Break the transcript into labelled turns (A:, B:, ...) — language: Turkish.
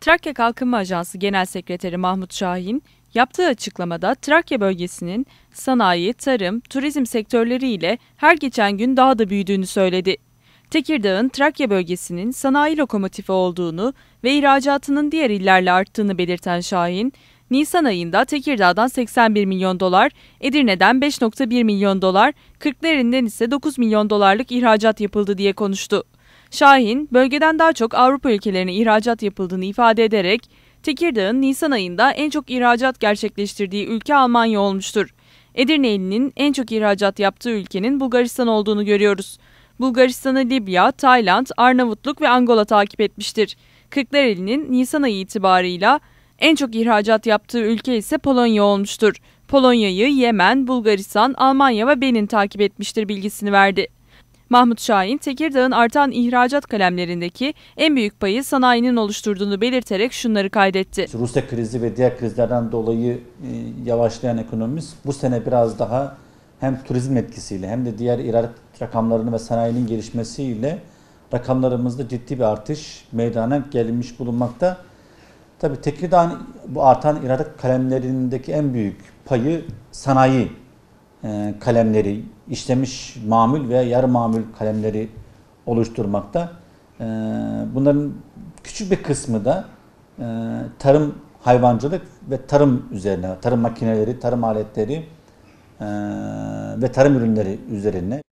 A: Trakya Kalkınma Ajansı Genel Sekreteri Mahmut Şahin, yaptığı açıklamada Trakya bölgesinin sanayi, tarım, turizm sektörleriyle her geçen gün daha da büyüdüğünü söyledi. Tekirdağ'ın Trakya bölgesinin sanayi lokomotifi olduğunu ve ihracatının diğer illerle arttığını belirten Şahin, Nisan ayında Tekirdağ'dan 81 milyon dolar, Edirne'den 5.1 milyon dolar, Kırklareli'nden ise 9 milyon dolarlık ihracat yapıldı diye konuştu. Şahin, bölgeden daha çok Avrupa ülkelerine ihracat yapıldığını ifade ederek, Tekirdağ'ın Nisan ayında en çok ihracat gerçekleştirdiği ülke Almanya olmuştur. Edirne ilinin en çok ihracat yaptığı ülkenin Bulgaristan olduğunu görüyoruz. Bulgaristan'ı Libya, Tayland, Arnavutluk ve Angola takip etmiştir. Kırklareli'nin Nisan ayı itibarıyla en çok ihracat yaptığı ülke ise Polonya olmuştur. Polonya'yı Yemen, Bulgaristan, Almanya ve Benin takip etmiştir bilgisini verdi. Mahmut Şahin, Tekirdağ'ın artan ihracat kalemlerindeki en büyük payı sanayinin oluşturduğunu belirterek şunları kaydetti.
B: Rusya krizi ve diğer krizlerden dolayı e, yavaşlayan ekonomimiz bu sene biraz daha hem turizm etkisiyle hem de diğer ihracat rakamlarının ve sanayinin gelişmesiyle rakamlarımızda ciddi bir artış meydana gelmiş bulunmakta. Tabii Tekirdağ'ın bu artan ihracat kalemlerindeki en büyük payı sanayi e, kalemleri, işlemiş mamül veya yarı mamül kalemleri oluşturmakta. E, bunların küçük bir kısmı da e, tarım hayvancılık ve tarım üzerine, tarım makineleri, tarım aletleri ve tarım ürünleri üzerine.